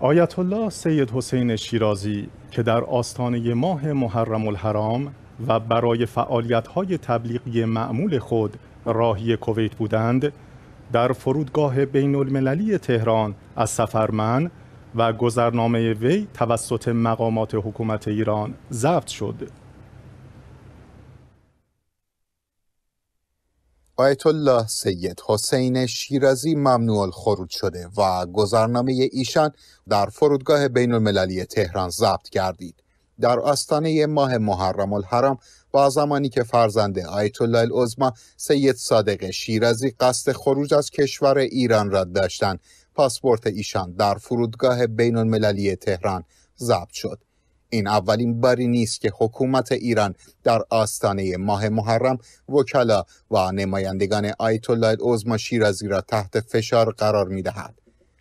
آیت الله سید حسین شیرازی که در آستانه ماه محرم الحرام و برای فعالیت‌های تبلیغی معمول خود راهی کویت بودند در فرودگاه بین المللی تهران از سفرمن و گذرنامه وی توسط مقامات حکومت ایران ضبط شد آیت الله سید حسین شیرازی ممنوع الخروج شده و گذرنامه ایشان در فرودگاه بین المللی تهران ضبط گردید. در آستانه ماه محرم الحرام با زمانی که فرزند آیت الله سید صادق شیرازی قصد خروج از کشور ایران را داشتند پاسپورت ایشان در فرودگاه بین المللی تهران ضبط شد این اولین باری نیست که حکومت ایران در آستانه ماه محرم وکلا و نمایندگان آیت الله عظما شیرازی را تحت فشار قرار می دهد.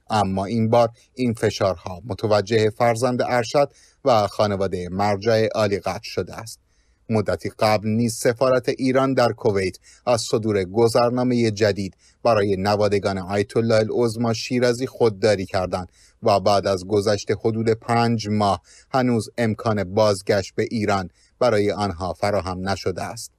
اما این بار این فشارها متوجه فرزند ارشد و خانواده مرجع عالی شده است. مدتی قبل نیز سفارت ایران در کویت از صدور گذرنامه جدید برای نوادگان آیت الله العظما شیرازی خودداری کردند و بعد از گذشت حدود پنج ماه هنوز امکان بازگشت به ایران برای آنها فراهم نشده است.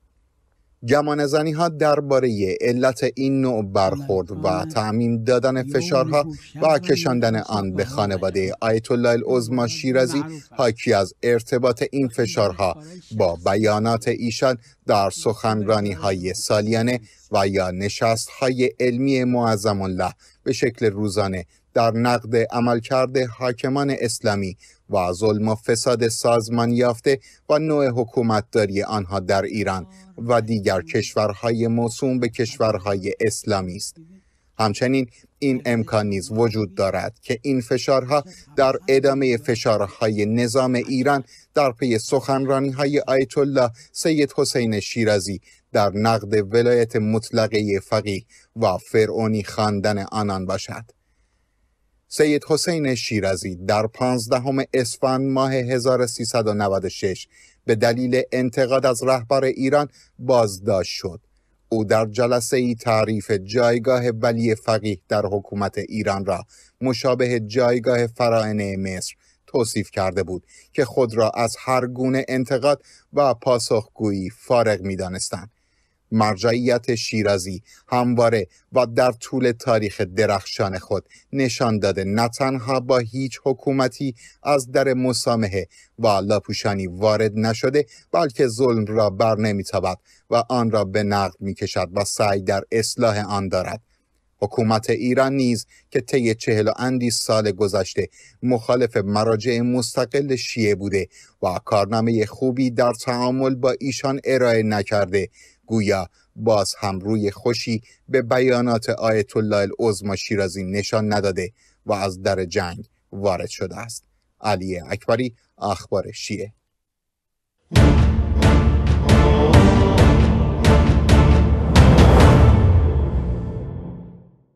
گمان زنی ها درباره علت این نوع برخورد و تعمیم دادن یعنی فشارها و کشاندن آن به خانواده آیت الله العظما شیرازی حاکی از ارتباط این فشارها با بیانات ایشان در سخنرانی های سالیانه و یا نشست های علمی معظم الله به شکل روزانه در نقد عملکرد حاکمان اسلامی و ظلم و فساد سازمان یافته و نوع حکومتداری آنها در ایران و دیگر کشورهای موسوم به کشورهای اسلامی است. همچنین این امکان نیز وجود دارد که این فشارها در ادامه فشارهای نظام ایران در پی سخنرانی های آیت الله سید حسین شیرازی در نقد ولایت مطلقه فقیه و فرعونی خواندن آنان باشد. سید حسین شیرازی در 15 اسفند ماه 1396 به دلیل انتقاد از رهبر ایران بازداشت شد او در جلسه ای تعریف جایگاه ولی فقیه در حکومت ایران را مشابه جایگاه فراینه مصر توصیف کرده بود که خود را از هر گونه انتقاد و پاسخگویی فارغ می دانستند مرجعیت شیرازی همواره و در طول تاریخ درخشان خود نشان داده نه تنها با هیچ حکومتی از در مسامحه و لاپوشانی وارد نشده بلکه ظلم را بر نمیتابد و آن را به نقد میکشد و سعی در اصلاح آن دارد حکومت ایران نیز که طی چهل و اندی سال گذشته مخالف مراجع مستقل شیعه بوده و کارنامه خوبی در تعامل با ایشان ارائه نکرده گویا باز هم روی خوشی به بیانات آیت الله العظمی شیرازی نشان نداده و از در جنگ وارد شده است علی اکبری اخبار شیعه